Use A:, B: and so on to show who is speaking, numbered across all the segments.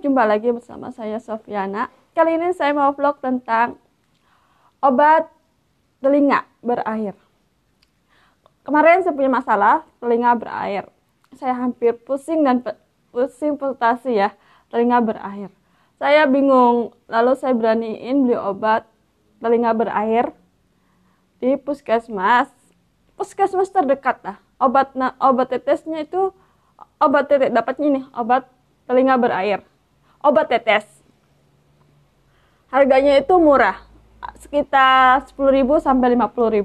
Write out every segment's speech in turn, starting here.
A: jumpa lagi bersama saya Sofiana. Kali ini saya mau vlog tentang obat telinga berair. Kemarin saya punya masalah telinga berair. Saya hampir pusing dan pusing putasi ya, telinga berair. Saya bingung, lalu saya beraniin beli obat telinga berair di puskesmas. Puskesmas terdekat lah. Obat obat tetesnya itu obat tetes dapatnya nih, obat telinga berair obat tetes. Harganya itu murah, sekitar 10.000 sampai 50.000.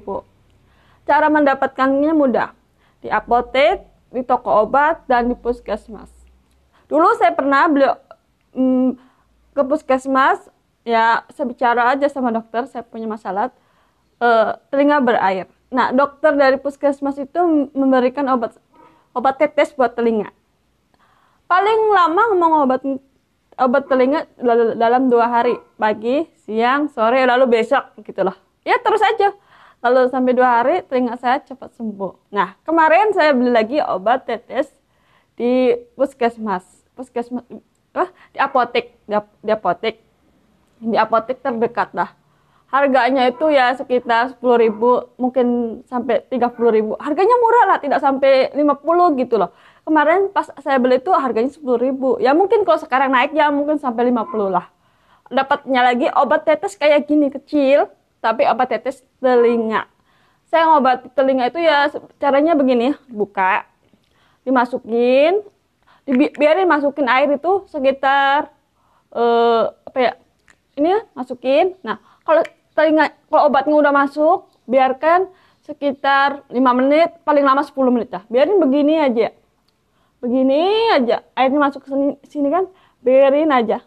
A: Cara mendapatkannya mudah, di apotek, di toko obat, dan di puskesmas. Dulu saya pernah beli mm, ke puskesmas, ya saya bicara aja sama dokter, saya punya masalah uh, telinga berair. Nah, dokter dari puskesmas itu memberikan obat obat tetes buat telinga. Paling lama ngomong obat obat telinga dalam dua hari pagi siang sore lalu besok gitu loh ya terus aja lalu sampai dua hari telinga saya cepat sembuh nah kemarin saya beli lagi obat tetes di puskesmas puskesmas eh, di apotek di, di apotek di apotek terdekat lah harganya itu ya sekitar 10 ribu mungkin sampai 30 ribu harganya murah lah tidak sampai 50 gitu loh kemarin pas saya beli itu harganya 10 ribu ya mungkin kalau sekarang naik ya mungkin sampai 50 lah dapatnya lagi obat tetes kayak gini kecil tapi obat tetes telinga saya ngobat telinga itu ya caranya begini buka dimasukin dibi biarin masukin air itu sekitar eh, apa ya ini ya, masukin nah kalau telinga kalau obatnya udah masuk biarkan sekitar 5 menit paling lama 10 menit lah biarin begini aja begini aja airnya masuk ke sini, kan biarin aja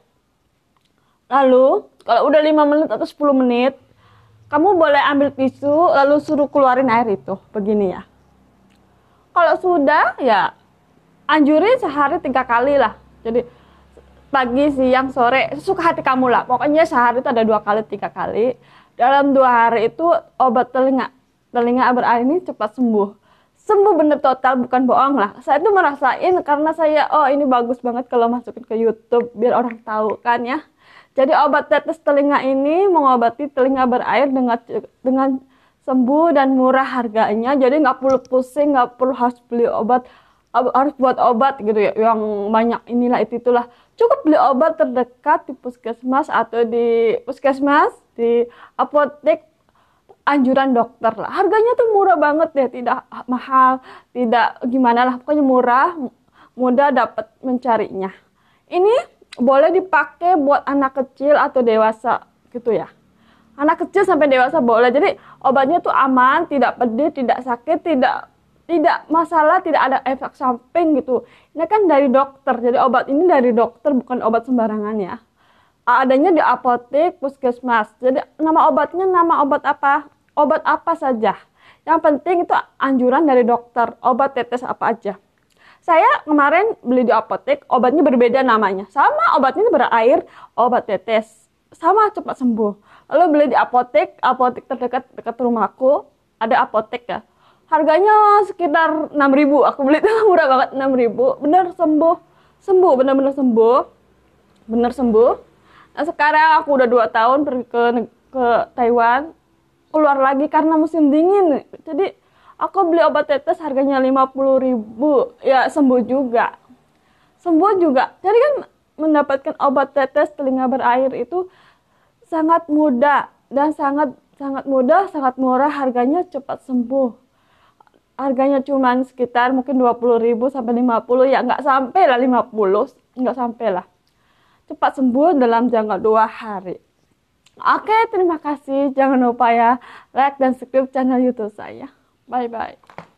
A: lalu kalau udah 5 menit atau 10 menit kamu boleh ambil tisu lalu suruh keluarin air itu begini ya kalau sudah ya anjurin sehari tiga kali lah jadi pagi, siang, sore, suka hati kamu lah. Pokoknya sehari itu ada dua kali, tiga kali. Dalam dua hari itu obat telinga, telinga berair ini cepat sembuh. Sembuh bener total, bukan bohong lah. Saya itu merasain karena saya, oh ini bagus banget kalau masukin ke YouTube biar orang tahu kan ya. Jadi obat tetes telinga ini mengobati telinga berair dengan dengan sembuh dan murah harganya. Jadi nggak perlu pusing, nggak perlu harus beli obat harus buat obat gitu ya yang banyak inilah itu itulah cukup beli obat terdekat di puskesmas atau di puskesmas di apotek anjuran dokter lah harganya tuh murah banget deh tidak mahal tidak gimana lah pokoknya murah mudah dapat mencarinya ini boleh dipakai buat anak kecil atau dewasa gitu ya anak kecil sampai dewasa boleh jadi obatnya tuh aman tidak pedih tidak sakit tidak tidak masalah tidak ada efek samping gitu ini kan dari dokter jadi obat ini dari dokter bukan obat sembarangan ya adanya di apotek puskesmas jadi nama obatnya nama obat apa obat apa saja yang penting itu anjuran dari dokter obat tetes apa aja saya kemarin beli di apotek obatnya berbeda namanya sama obatnya berair obat tetes sama cepat sembuh lalu beli di apotek apotek terdekat dekat rumahku ada apotek ya harganya sekitar 6000 aku beli itu murah banget 6000 bener sembuh sembuh bener-bener sembuh bener sembuh nah, sekarang aku udah dua tahun pergi ke ke Taiwan keluar lagi karena musim dingin jadi aku beli obat tetes harganya 50000 ya sembuh juga sembuh juga jadi kan mendapatkan obat tetes telinga berair itu sangat mudah dan sangat sangat mudah, sangat murah, harganya cepat sembuh harganya cuma sekitar mungkin 20.000 sampai 50 ya nggak sampai lah 50 nggak sampai lah cepat sembuh dalam jangka dua hari oke terima kasih jangan lupa ya like dan subscribe channel youtube saya bye bye